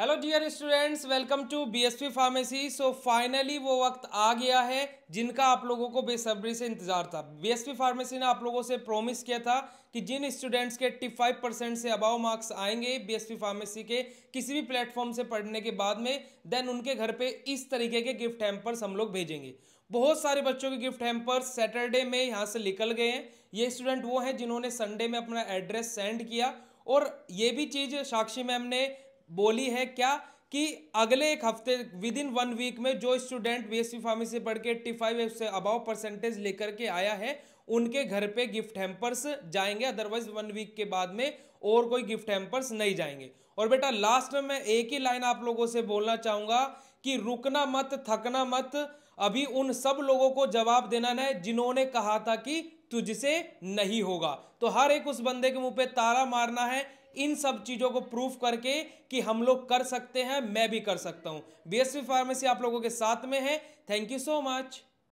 hello dear students welcome to BSP pharmacy so finally वो वक्त आ गया है जिनका आप लोगों को बेसब्री से इंतजार था बीएसपी फार्मेसी ने आप लोगों से प्रॉमिस किया था कि जिन स्टूडेंट्स के 85 परसेंट से अबाव मार्क्स आएंगे बीएसपी फार्मेसी के किसी भी प्लेटफॉर्म से पढ़ने के बाद में देन उनके घर पर इस तरीके के गिफ्ट हैम्पर्स हम लोग भेजेंगे बहुत सारे बच्चों के गिफ्ट हैम्पर्स सैटरडे में यहाँ से निकल गए हैं ये स्टूडेंट वो हैं जिन्होंने संडे में अपना एड्रेस सेंड किया और ये भी चीज़ साक्षी मैम ने बोली है क्या कि अगले एक हफ्ते विद इन वन वीक में जो स्टूडेंट बीएससी फार्मेसी से पढ़ के एट्टी फाइव से अबाव परसेंटेज लेकर के आया है उनके घर पे गिफ्ट हेम्पर्स जाएंगे अदरवाइज वन वीक के बाद में और कोई गिफ्ट हेम्पर्स नहीं जाएंगे और बेटा लास्ट में मैं एक ही लाइन आप लोगों से बोलना चाहूंगा कि रुकना मत थकना मत अभी उन सब लोगों को जवाब देना है जिन्होंने कहा था कि तुझसे नहीं होगा तो हर एक उस बंदे के मुंह पे तारा मारना है इन सब चीज़ों को प्रूफ करके कि हम लोग कर सकते हैं मैं भी कर सकता हूं बीएसपी फार्मेसी आप लोगों के साथ में है थैंक यू सो मच